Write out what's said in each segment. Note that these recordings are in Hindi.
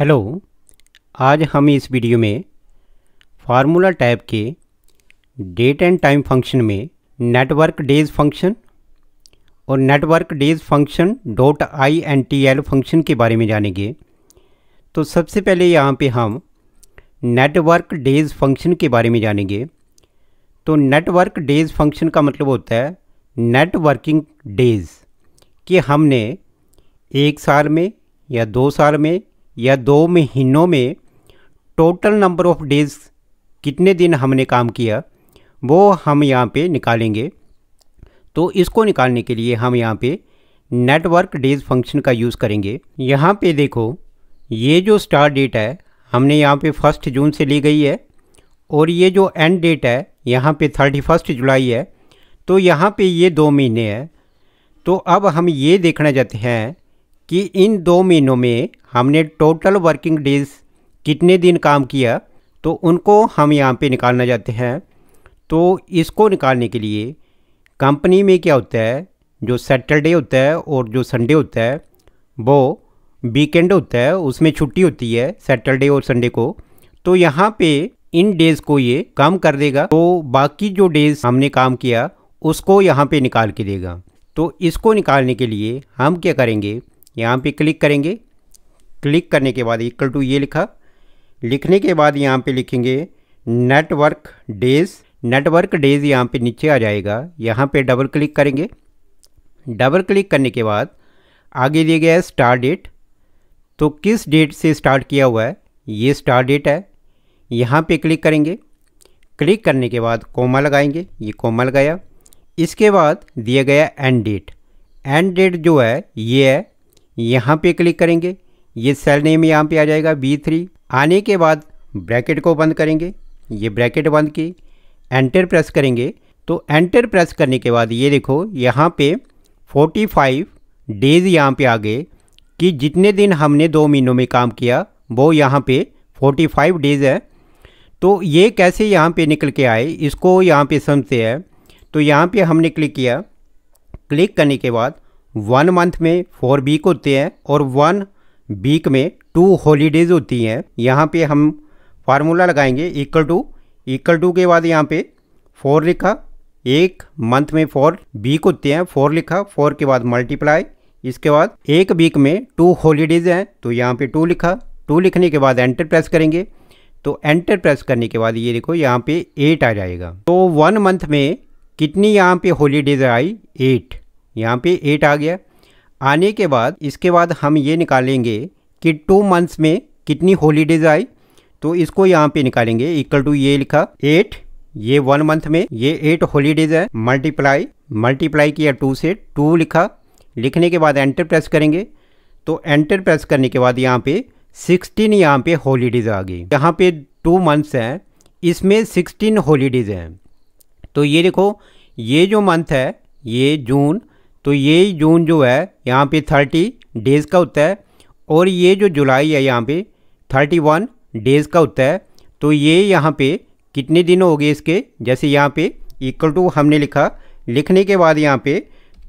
हेलो आज हम इस वीडियो में फार्मूला टैब के डेट एंड टाइम फंक्शन में नेटवर्क डेज फंक्शन और network days function dot I N T L function के बारे में जानेंगे तो सबसे पहले यहाँ पे हम नेटवर्क डेज फंक्शन के बारे में जानेंगे तो नेटवर्क डेज फंक्शन का मतलब होता है नेटवर्किंग डेज कि हमने एक साल में या दो साल में या दो महीनों में टोटल नंबर ऑफ डेज़ कितने दिन हमने काम किया वो हम यहाँ पे निकालेंगे तो इसको निकालने के लिए हम यहाँ पे नेटवर्क डेज फंक्शन का यूज़ करेंगे यहाँ पे देखो ये जो स्टार्ट डेट है हमने यहाँ पे फर्स्ट जून से ली गई है और ये जो एंड डेट है यहाँ पे थर्टी फर्स्ट जुलाई है तो यहाँ पे ये दो महीने हैं तो अब हम ये देखना चाहते हैं कि इन दो महीनों में हमने टोटल वर्किंग डेज कितने दिन काम किया तो उनको हम यहाँ पे निकालना चाहते हैं तो इसको निकालने के लिए कंपनी में क्या होता है जो सैटरडे होता है और जो संडे होता है वो वीकेंड होता है उसमें छुट्टी होती है सैटरडे और संडे को तो यहाँ पे इन डेज़ को ये काम कर देगा तो बाकी जो डेज़ हमने काम किया उसको यहाँ पे निकाल के देगा तो इसको निकालने के लिए हम क्या करेंगे यहाँ पे क्लिक करेंगे क्लिक करने के बाद इक्वल टू ये लिखा लिखने के बाद यहाँ पे लिखेंगे नेटवर्क डेज नेटवर्क डेज यहाँ पे नीचे आ जाएगा यहाँ पे डबल क्लिक करेंगे डबल क्लिक करने के बाद आगे दिया गया है स्टार डेट तो किस डेट से स्टार्ट किया हुआ है ये स्टार डेट है यहाँ पे क्लिक करेंगे क्लिक करने के बाद कोमा लगाएंगे ये कोमा लगाया इसके बाद दिया गया एंड डेट एंड डेट जो है ये है यहाँ पे क्लिक करेंगे ये सेल नेम यहाँ पे आ जाएगा बी थ्री आने के बाद ब्रैकेट को बंद करेंगे ये ब्रैकेट बंद की एंटर प्रेस करेंगे तो एंटर प्रेस करने के बाद ये देखो यहाँ पे 45 डेज़ यहाँ पे आ गए कि जितने दिन हमने दो महीनों में काम किया वो यहाँ पे 45 डेज़ है तो ये कैसे यहाँ पे निकल के आए इसको यहाँ पे समझते हैं तो यहाँ पे हमने क्लिक किया क्लिक करने के बाद वन मंथ में फोर वीक होते हैं और वन वीक में टू हॉलीडेज़ होती हैं यहाँ पे हम फार्मूला लगाएंगे इक्वल टू इक्वल टू के बाद यहाँ पे फोर लिखा एक मंथ में फोर वीक होते हैं फोर लिखा फोर के बाद मल्टीप्लाई इसके बाद एक वीक में टू हॉलीडेज़ हैं तो यहाँ पे टू लिखा टू लिखने के बाद एंटर प्रेस करेंगे तो एंटर प्रेस करने के बाद ये देखो यहाँ पे एट आ जाएगा तो वन मंथ में कितनी यहाँ पे हॉलीडेज़ आई एट यहाँ पे एट आ गया आने के बाद इसके बाद हम ये निकालेंगे कि टू मंथ्स में कितनी हॉलीडेज आई तो इसको यहाँ पे निकालेंगे इक्वल टू ये लिखा एट ये वन मंथ में ये एट हॉलीडेज है मल्टीप्लाई मल्टीप्लाई किया टू से टू लिखा लिखने के बाद एंटर प्रेस करेंगे तो एंटर प्रेस करने के बाद यहाँ पे सिक्सटीन यहाँ पे हॉलीडेज आ गई यहाँ पे टू मंथ्स हैं इसमें सिक्सटीन हॉलीडेज हैं तो ये देखो ये जो मंथ है ये जून तो ये जून जो है यहाँ पे थर्टी डेज़ का होता है और ये जो जुलाई है यहाँ पे थर्टी वन डेज़ का होता है तो ये यहाँ पे कितने दिन हो गए इसके जैसे यहाँ पे इक्वल टू हमने लिखा लिखने के बाद यहाँ पे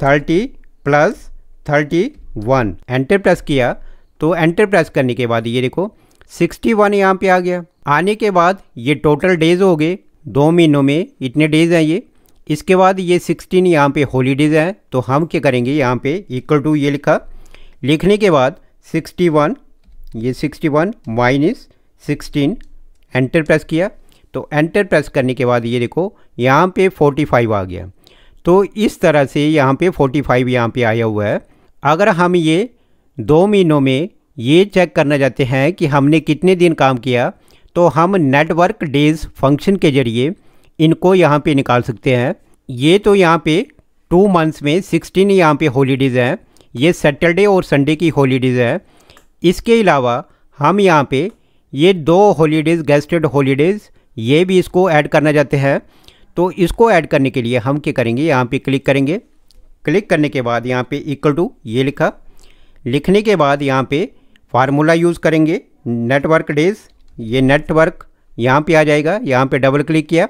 thirty plus thirty one enter press किया तो एंटर प्रेस करने के बाद ये देखो सिक्सटी वन यहाँ पर आ गया आने के बाद ये टोटल डेज़ हो गए दो महीनों में इतने डेज़ हैं ये इसके बाद ये सिक्सटीन यहाँ पे हॉलीडेज़ हैं तो हम क्या करेंगे यहाँ पे इक्वल टू ये लिखा लिखने के बाद सिक्सटी वन ये sixty one minus sixteen enter press किया तो एंटर प्रेस करने के बाद ये देखो यहाँ पे फोर्टी फाइव आ गया तो इस तरह से यहाँ पे फोर्टी फाइव यहाँ पर आया हुआ है अगर हम ये दो महीनों में ये चेक करना चाहते हैं कि हमने कितने दिन काम किया तो हम नेटवर्क डेज फंक्शन के ज़रिए इनको यहाँ पे निकाल सकते हैं ये तो यहाँ पे टू मंथ्स में सिक्सटीन यहाँ पे हॉलीडेज़ हैं ये सैटरडे और संडे की हॉलीडेज़ है इसके अलावा हम यहाँ पे ये दो हॉलीडेज़ गेस्टेड हॉलीडेज़ ये भी इसको ऐड करना चाहते हैं तो इसको ऐड करने के लिए हम क्या करेंगे यहाँ पे क्लिक करेंगे क्लिक करने के बाद यहाँ पे इक्वल टू ये लिखा लिखने के बाद यहाँ पे फार्मूला यूज़ करेंगे नेटवर्क डेज ये नेटवर्क यहाँ पे आ जाएगा यहाँ पे डबल क्लिक किया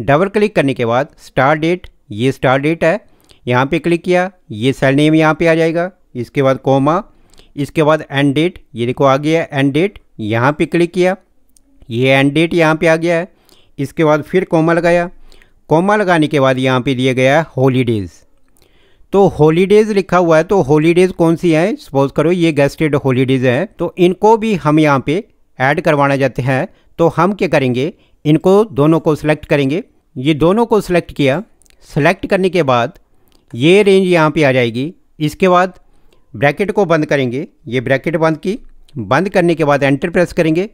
डबल क्लिक करने के बाद स्टार डेट ये स्टार डेट है यहाँ पे क्लिक किया ये सेल नेम यहाँ पे आ जाएगा इसके बाद कोमा इसके बाद एंड डेट ये देखो आ गया एंड डेट यहाँ पे क्लिक किया ये एंड डेट यहाँ पे आ गया है इसके बाद फिर कोमा लगाया कोमा लगाने के बाद यहाँ पे दिया गया है हॉलीडेज़ तो हॉलीडेज़ लिखा हुआ है तो हॉलीडेज़ कौन सी हैं सपोज़ करो ये गेस्टेड हॉलीडेज़ हैं तो इनको भी हम यहाँ पर ऐड करवाना चाहते हैं तो हम क्या करेंगे इनको दोनों को सिलेक्ट करेंगे ये दोनों को सिलेक्ट किया सिलेक्ट करने के बाद ये रेंज यहाँ पे आ जाएगी इसके बाद ब्रैकेट को बंद करेंगे ये ब्रैकेट बंद की बंद करने के बाद एंटर प्रेस करेंगे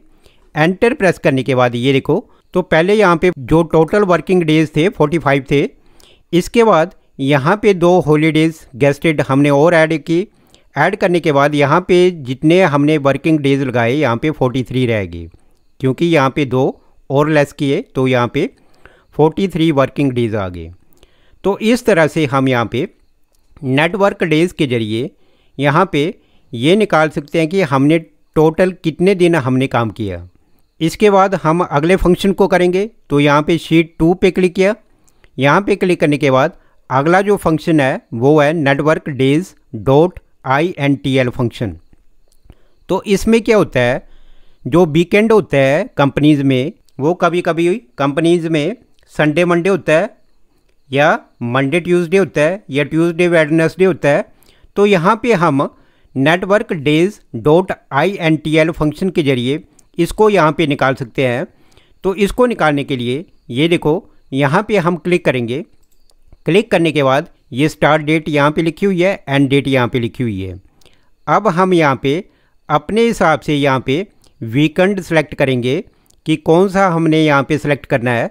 एंटर प्रेस करने के बाद ये देखो तो पहले यहाँ पे जो टोटल वर्किंग डेज थे 45 थे इसके बाद यहाँ पे दो हॉलीडेज़ गेस्टेड हमने और ऐड की ऐड करने के बाद यहाँ पे जितने हमने वर्किंग डेज़ लगाए यहाँ पे 43 रहेगी क्योंकि यहाँ पे दो और लेस किए तो यहाँ पे 43 वर्किंग डेज़ आ गए तो इस तरह से हम यहाँ पे नेटवर्क डेज़ के ज़रिए यहाँ पे ये निकाल सकते हैं कि हमने टोटल कितने दिन हमने काम किया इसके बाद हम अगले फंक्शन को करेंगे तो यहाँ पे शीट टू पे क्लिक किया यहाँ पे क्लिक करने के बाद अगला जो फंक्शन है वो है network days dot I N T L function तो इसमें क्या होता है जो वीकेंड होता है कंपनीज़ में वो कभी कभी कंपनीज़ में संडे मंडे होता है या मंडे ट्यूसडे होता है या ट्यूसडे वेडनेसडे होता है तो यहाँ पे हम network days dot I N T L function के ज़रिए इसको यहाँ पे निकाल सकते हैं तो इसको निकालने के लिए ये देखो यहाँ पे हम क्लिक करेंगे क्लिक करने के बाद ये स्टार्ट डेट यहाँ पे लिखी हुई है एंड डेट यहाँ पे लिखी हुई है अब हम यहाँ पे अपने हिसाब से यहाँ पे वीकेंड सेलेक्ट करेंगे कि कौन सा हमने यहाँ पे सेलेक्ट करना है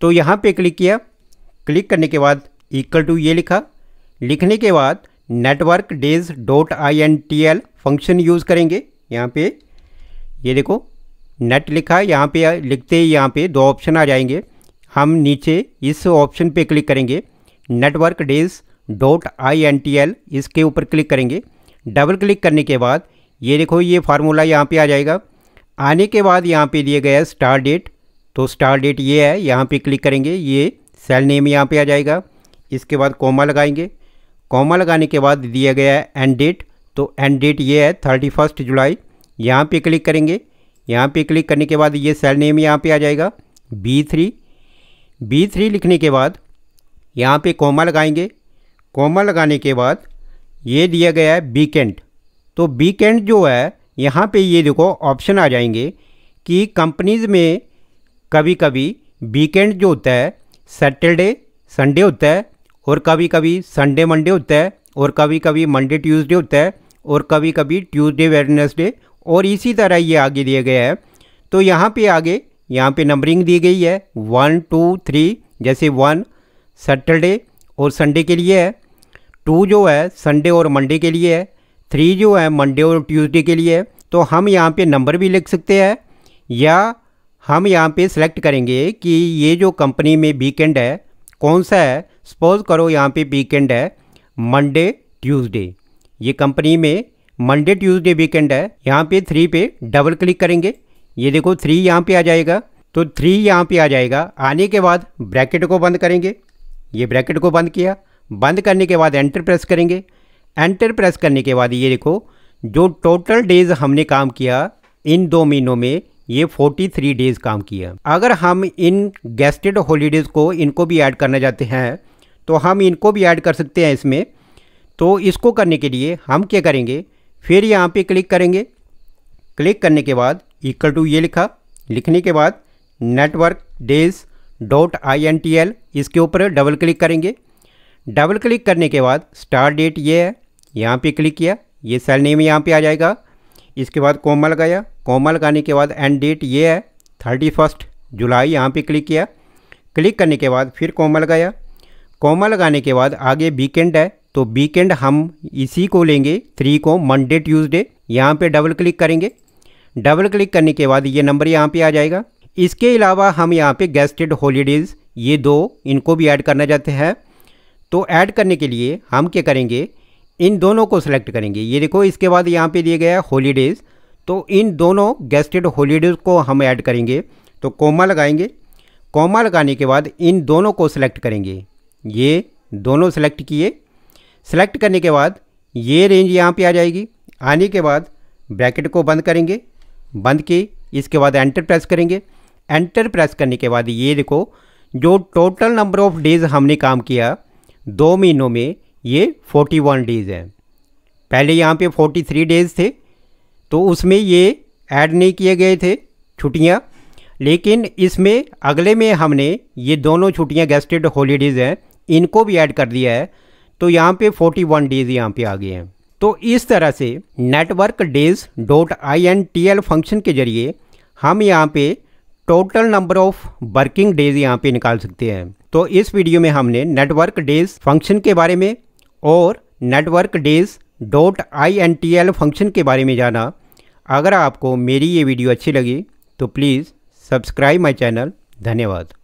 तो यहाँ पे क्लिक किया क्लिक करने के बाद इक्वल टू ये लिखा लिखने के बाद network days dot I N T L function use करेंगे यहाँ पे ये देखो नेट लिखा यहाँ पे लिखते ही यहाँ पे दो ऑप्शन आ जाएंगे हम नीचे इस ऑप्शन पे क्लिक करेंगे network days dot I N T L इसके ऊपर क्लिक करेंगे डबल क्लिक करने के बाद ये देखो ये फार्मूला यहाँ पे आ जाएगा आने के बाद यहाँ पे दिया गया है स्टार डेट तो स्टार डेट ये है यहाँ पे क्लिक करेंगे ये सेल नेम यहाँ पे आ जाएगा इसके बाद कॉमा लगाएंगे कॉमा लगाने के बाद दिया गया है एंड डेट तो एंड डेट ये है थर्टी फर्स्ट जुलाई यहाँ पे क्लिक करेंगे यहाँ पे क्लिक करने के बाद ये सेल नेम यहाँ पे आ जाएगा बी थ्री बी थ्री लिखने के बाद यहाँ पे कॉमा लगाएंगे कॉमा लगाने के बाद ये दिया गया है वीकेंड तो वीकेंड जो है यहाँ पे ये देखो ऑप्शन आ जाएंगे कि कंपनीज़ में कभी कभी वीकेंड जो होता है सैटरडे संडे होता है और कभी कभी संडे मंडे होता है और कभी कभी मंडे ट्यूसडे होता है और कभी कभी ट्यूसडे वेडनेसडे और इसी तरह ये आगे दिया गया है तो यहाँ पे आगे यहाँ पे नंबरिंग दी गई है वन टू थ्री जैसे वन सैटरडे और संडे के लिए है टू जो है संडे और मंडे के लिए है थ्री जो है मंडे और ट्यूसडे के लिए तो हम यहाँ पे नंबर भी लिख सकते हैं या हम यहाँ पे सेलेक्ट करेंगे कि ये जो कंपनी में वीकेंड है कौन सा है सपोज़ करो यहाँ पे वीकेंड है मंडे ट्यूसडे ये कंपनी में मंडे ट्यूसडे वीकेंड है यहाँ पे थ्री पे डबल क्लिक करेंगे ये देखो थ्री यहाँ पे आ जाएगा तो थ्री यहाँ पे आ जाएगा आने के बाद ब्रैकेट को बंद करेंगे ये ब्रैकेट को बंद किया बंद करने के बाद एंटर प्रेस करेंगे एंटर प्रेस करने के बाद ये देखो जो टोटल डेज हमने काम किया इन दो महीनों में ये 43 डेज काम किया अगर हम इन गेस्टेड हॉलीडेज़ को इनको भी ऐड करना चाहते हैं तो हम इनको भी ऐड कर सकते हैं इसमें तो इसको करने के लिए हम क्या करेंगे फिर यहाँ पे क्लिक करेंगे क्लिक करने के बाद इक्वल टू ये लिखा लिखने के बाद network days dot I N T L इसके ऊपर डबल क्लिक करेंगे डबल क्लिक करने के बाद स्टार्ट डेट ये है यहाँ पे क्लिक किया ये सेल नेम यहाँ पे आ जाएगा इसके बाद कोमा लगाया कोमा लगाने के बाद एंड डेट ये है थर्टी फर्स्ट जुलाई यहाँ पे क्लिक किया क्लिक करने के बाद फिर कोमा लगाया कोमा लगाने के बाद आगे वीकेंड है तो वीकेंड हम इसी को लेंगे थ्री को मंडे ट्यूजडे यहाँ पे डबल क्लिक करेंगे डबल क्लिक करने के बाद ये नंबर यहाँ पे आ जाएगा इसके अलावा हम यहाँ पे गेस्टेड हॉलीडेज़ ये दो इनको भी ऐड करना चाहते हैं तो ऐड करने के लिए हम क्या करेंगे इन दोनों को सिलेक्ट करेंगे ये देखो इसके बाद यहाँ पे दिए गया है हॉलीडेज़ तो इन दोनों गेस्टेड हॉलीडेज़ को हम ऐड करेंगे तो कोमा लगाएंगे कोमा लगाने के बाद इन दोनों को सिलेक्ट करेंगे ये दोनों सेलेक्ट किए सेलेक्ट करने के बाद ये रेंज यहाँ पे आ जाएगी आने के बाद ब्रैकेट को बंद करेंगे बंद के इसके बाद एंटर प्रेस करेंगे एंटर प्रेस करने के बाद ये देखो जो टोटल नंबर ऑफ़ डेज़ हमने काम किया दो महीनों में ये 41 वन डेज़ हैं पहले यहाँ पे फोर्टी थ्री डेज़ थे तो उसमें ये ऐड नहीं किए गए थे छुट्टियाँ लेकिन इसमें अगले में हमने ये दोनों छुट्टियाँ गेस्टेड हॉलीडेज़ हैं इनको भी ऐड कर दिया है तो यहाँ पे 41 डेज़ यहाँ पे आ गए हैं तो इस तरह से network days dot I N T L function के ज़रिए हम यहाँ पे total number of working days यहाँ पे निकाल सकते हैं तो इस वीडियो में हमने नेटवर्क डेज फंक्शन के बारे में और network days dot I N T L function के बारे में जाना अगर आपको मेरी ये वीडियो अच्छी लगी तो प्लीज़ सब्सक्राइब माई चैनल धन्यवाद